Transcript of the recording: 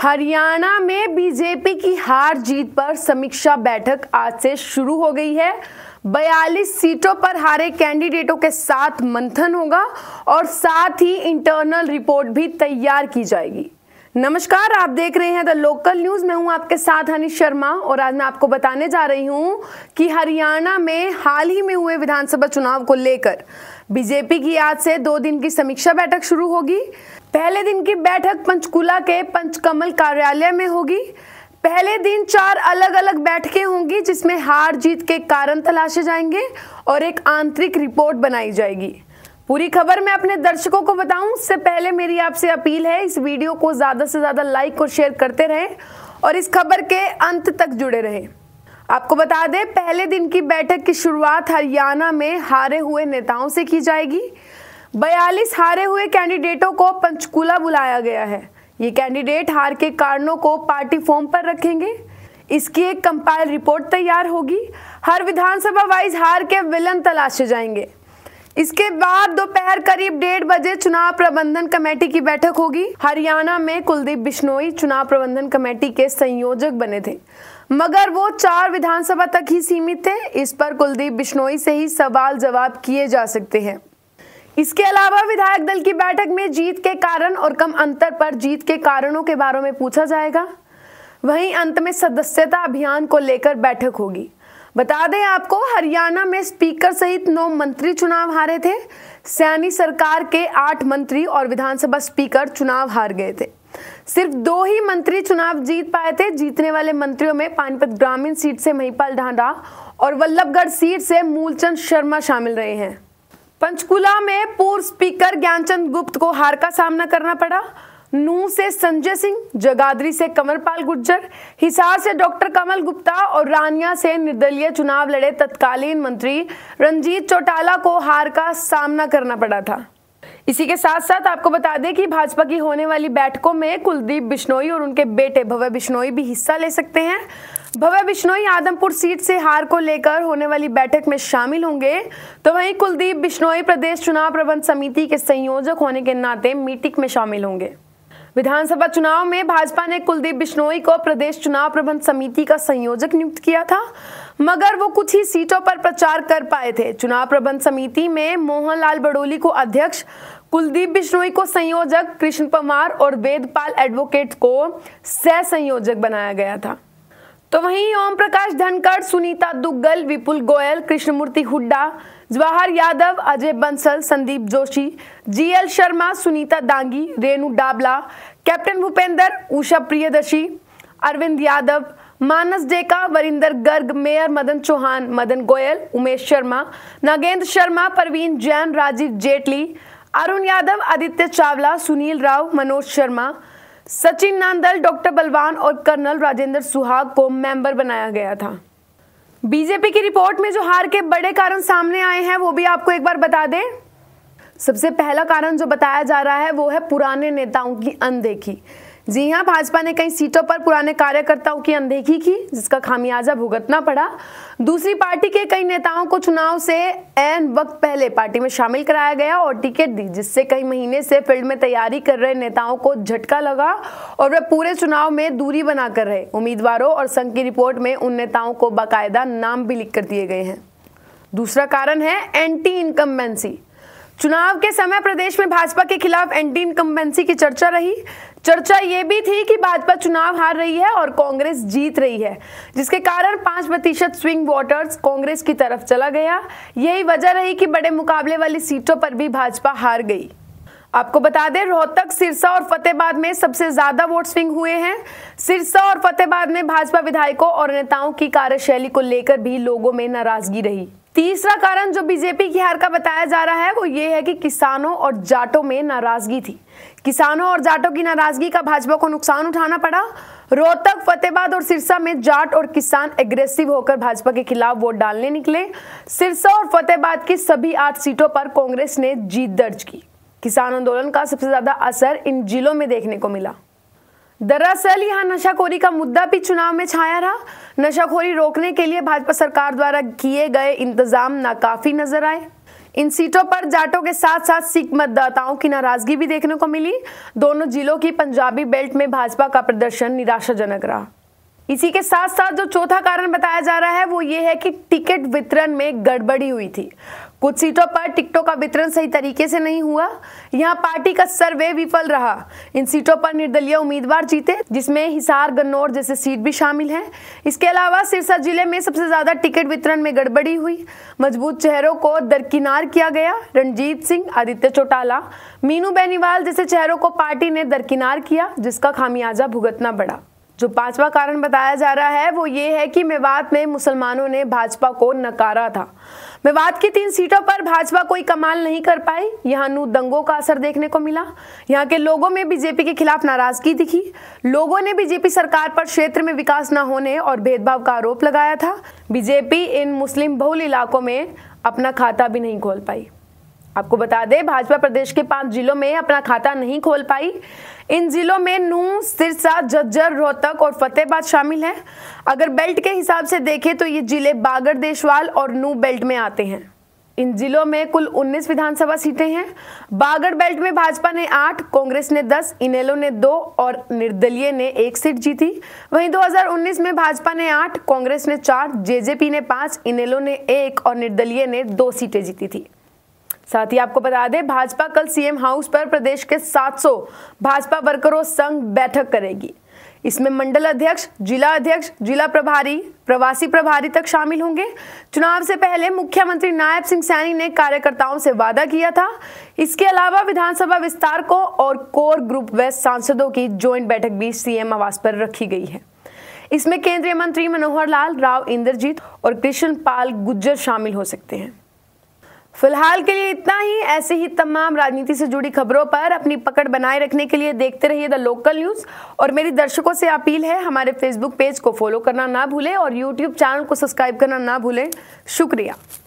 हरियाणा में बीजेपी की हार जीत पर समीक्षा बैठक आज से शुरू हो गई है 42 सीटों पर हारे कैंडिडेटों के साथ मंथन होगा और साथ ही इंटरनल रिपोर्ट भी तैयार की जाएगी नमस्कार आप देख रहे हैं द लोकल न्यूज मैं हूं आपके साथ हनी शर्मा और आज मैं आपको बताने जा रही हूं कि हरियाणा में हाल ही में हुए विधानसभा चुनाव को लेकर बीजेपी की आज से दो दिन की समीक्षा बैठक शुरू होगी पहले दिन की बैठक पंचकुला के पंचकमल कार्यालय में होगी पहले दिन चार अलग अलग बैठकें होंगी जिसमें हार जीत के कारण तलाशे जाएंगे और एक आंतरिक रिपोर्ट बनाई जाएगी पूरी खबर मैं अपने दर्शकों को बताऊं उससे पहले मेरी आपसे अपील है इस वीडियो को ज़्यादा से ज़्यादा लाइक और शेयर करते रहें और इस खबर के अंत तक जुड़े रहें आपको बता दें पहले दिन की बैठक की शुरुआत हरियाणा में हारे हुए नेताओं से की जाएगी बयालीस हारे हुए कैंडिडेटों को पंचकूला बुलाया गया है ये कैंडिडेट हार के कारणों को पार्टी फॉर्म पर रखेंगे इसकी एक कंपाइल रिपोर्ट तैयार होगी हर विधानसभा वाइज हार के विलन तलाशे जाएंगे इसके बाद दोपहर करीब डेढ़ बजे चुनाव प्रबंधन कमेटी की बैठक होगी हरियाणा में कुलदीप बिश्नोई चुनाव प्रबंधन कमेटी के संयोजक बने थे मगर वो चार विधानसभा तक ही सीमित थे इस पर कुलदीप बिश्नोई से ही सवाल जवाब किए जा सकते हैं इसके अलावा विधायक दल की बैठक में जीत के कारण और कम अंतर पर जीत के कारणों के बारे में पूछा जाएगा वहीं अंत में सदस्यता अभियान को लेकर बैठक होगी बता दें आपको हरियाणा में स्पीकर सहित नौ मंत्री चुनाव हारे थे सैनी सरकार के आठ मंत्री और विधानसभा स्पीकर चुनाव हार गए थे सिर्फ दो ही मंत्री चुनाव जीत पाए थे जीतने वाले मंत्रियों में पानीपत ग्रामीण सीट से महिपाल ढांडा और वल्लभगढ़ सीट से मूलचंद शर्मा शामिल रहे हैं पंचकुला में पूर्व स्पीकर ज्ञानचंद गुप्त को हार का सामना करना पड़ा नू से संजय सिंह जगाधरी से कमरपाल गुर्जर हिसार से डॉक्टर कमल गुप्ता और रानिया से निर्दलीय चुनाव लड़े तत्कालीन मंत्री रंजीत चौटाला को हार का सामना करना पड़ा था इसी के साथ साथ आपको बता दें कि भाजपा की होने वाली बैठकों में कुलदीप बिश्नोई और उनके बेटे भव्य बिश्नोई भी हिस्सा ले सकते हैं भव्य बिश्नोई आदमपुर सीट से हार को लेकर होने वाली बैठक में शामिल होंगे तो वहीं कुलदीप बिश्नोई प्रदेश चुनाव प्रबंध समिति के संयोजक होने के नाते मीटिंग में शामिल होंगे विधानसभा चुनाव में भाजपा ने कुलदीप बिश्नोई को प्रदेश चुनाव प्रबंध समिति का संयोजक नियुक्त किया था मगर वो कुछ ही सीटों पर प्रचार कर पाए थे चुनाव प्रबंध समिति में मोहनलाल बडोली को अध्यक्ष कुलदीप बिश्नोई को संयोजक कृष्ण पमार और वेदपाल एडवोकेट को सह संयोजक बनाया गया था तो वहीं Om Prakash Dhankhar Sunita Duggal Vipul Goyal Krishnamurthy Hooda Jawahar Yadav Ajay Bansal Sandeep Joshi GL Sharma Sunita Dangi Renu Dabla captain Bhupendra Usha Priyadarshi Arvind Yadav Manas Deka Varinder Garg mayor Madan Chauhan Madan Goyal Umesh Sharma Nagendra Sharma Parveen Jain Rajeev Jaitley Arun Yadav Aditya Chawla Sunil Rao Manoj Sharma Sachin Nandal doctor Balwan और कर्नल राजेंद्र सुहाग को मेंबर बनाया गया था बीजेपी की रिपोर्ट में जो हार के बड़े कारण सामने आए हैं वो भी आपको एक बार बता दें सबसे पहला कारण जो बताया जा रहा है वो है पुराने नेताओं की अनदेखी जी हाँ भाजपा ने कई सीटों पर पुराने कार्यकर्ताओं की अनदेखी की जिसका खामियाजा भुगतना पड़ा दूसरी पार्टी के कई नेताओं को चुनाव से एन वक्त पहले पार्टी में शामिल कराया गया और टिकट दी जिससे कई महीने से फील्ड में तैयारी कर रहे नेताओं को झटका लगा और वे पूरे चुनाव में दूरी बनाकर रहे उम्मीदवारों और संघ की रिपोर्ट में उन नेताओं को बाकायदा नाम भी लिख कर दिए गए हैं दूसरा कारण है एंटी इनकम्बेंसी चुनाव के समय प्रदेश में भाजपा के खिलाफ एंटी इनकम्बेंसी की चर्चा रही चर्चा ये भी थी कि भाजपा चुनाव हार रही है और कांग्रेस जीत रही है जिसके कारण पांच प्रतिशत स्विंग वोटर्स कांग्रेस की तरफ चला गया यही वजह रही कि बड़े मुकाबले वाली सीटों पर भी भाजपा हार गई आपको बता दें रोहतक सिरसा और फतेहबाद में सबसे ज्यादा वोट स्विंग हुए हैं सिरसा और फतेहबाद में भाजपा विधायकों और नेताओं की कार्यशैली को लेकर भी लोगों में नाराजगी रही तीसरा कारण जो बीजेपी की हार का बताया जा रहा है वो ये है कि किसानों और जाटों में नाराजगी थी किसानों और जाटों की नाराजगी का भाजपा को नुकसान उठाना पड़ा रोहतक फतेहबाद और सिरसा में जाट और किसान एग्रेसिव होकर भाजपा के खिलाफ वोट डालने निकले सिरसा और फतेहबाद की सभी आठ सीटों पर कांग्रेस ने जीत दर्ज की किसान आंदोलन का सबसे ज्यादा असर इन जिलों में देखने को मिला दरअसल यहाँ नशाखोरी का मुद्दा भी चुनाव में छाया रहा नशाखोरी रोकने के लिए भाजपा सरकार द्वारा किए गए इंतजाम नाकाफी नजर आए इन सीटों पर जाटों के साथ साथ सिख मतदाताओं की नाराजगी भी देखने को मिली दोनों जिलों की पंजाबी बेल्ट में भाजपा का प्रदर्शन निराशाजनक रहा इसी के साथ साथ जो चौथा कारण बताया जा रहा है वो ये है कि टिकट वितरण में गड़बड़ी हुई थी कुछ सीटों पर टिकटों का वितरण सही तरीके से नहीं हुआ यहाँ पार्टी का सर्वे विफल रहा इन सीटों पर निर्दलीय उम्मीदवार जीते जिसमें हिसार गन्नौर जैसे सीट भी शामिल है इसके अलावा सिरसा जिले में सबसे ज्यादा टिकट वितरण में गड़बड़ी हुई मजबूत चेहरों को दरकिनार किया गया रणजीत सिंह आदित्य चौटाला मीनू बेनीवाल जैसे चेहरों को पार्टी ने दरकिनार किया जिसका खामियाजा भुगतना पड़ा जो पांचवा कारण बताया जा रहा है वो ये है कि मेवात में मुसलमानों ने भाजपा को नकारा था मेवात की तीन सीटों पर भाजपा कोई कमाल नहीं कर पाई यहाँ नू दंगों का असर देखने को मिला यहाँ के लोगों में बीजेपी के खिलाफ नाराजगी दिखी लोगों ने बीजेपी सरकार पर क्षेत्र में विकास न होने और भेदभाव का आरोप लगाया था बीजेपी इन मुस्लिम बहुल इलाकों में अपना खाता भी नहीं खोल पाई आपको बता दें भाजपा प्रदेश के पांच जिलों में अपना खाता नहीं खोल पाई इन जिलों में नू सिरसा जज्जर रोहतक और फतेहबाद शामिल हैं अगर बेल्ट के हिसाब से देखें तो ये जिले बागर देशवाल और नू बेल्ट में आते हैं इन जिलों में कुल 19 विधानसभा सीटें हैं बागड़ बेल्ट में भाजपा ने आठ कांग्रेस ने दस इनेलो ने दो और निर्दलीय ने एक सीट जीती वहीं 2019 में भाजपा ने आठ कांग्रेस ने चार जेजेपी ने पांच इनेलो ने एक और निर्दलीय ने दो सीटें जीती थी साथ ही आपको बता दें भाजपा कल सीएम हाउस पर प्रदेश के 700 भाजपा वर्करों संघ बैठक करेगी इसमें मंडल अध्यक्ष जिला अध्यक्ष जिला प्रभारी प्रवासी प्रभारी तक शामिल होंगे चुनाव से पहले मुख्यमंत्री नायब सिंह सैनी ने कार्यकर्ताओं से वादा किया था इसके अलावा विधानसभा विस्तार को और कोर ग्रुप व सांसदों की ज्वाइंट बैठक भी सीएम आवास पर रखी गई है इसमें केंद्रीय मंत्री मनोहर लाल राव इंद्रजीत और कृष्ण पाल गुज्जर शामिल हो सकते हैं फिलहाल के लिए इतना ही ऐसे ही तमाम राजनीति से जुड़ी खबरों पर अपनी पकड़ बनाए रखने के लिए देखते रहिए द लोकल न्यूज और मेरी दर्शकों से अपील है हमारे फेसबुक पेज को फॉलो करना ना भूलें और यूट्यूब चैनल को सब्सक्राइब करना ना भूलें शुक्रिया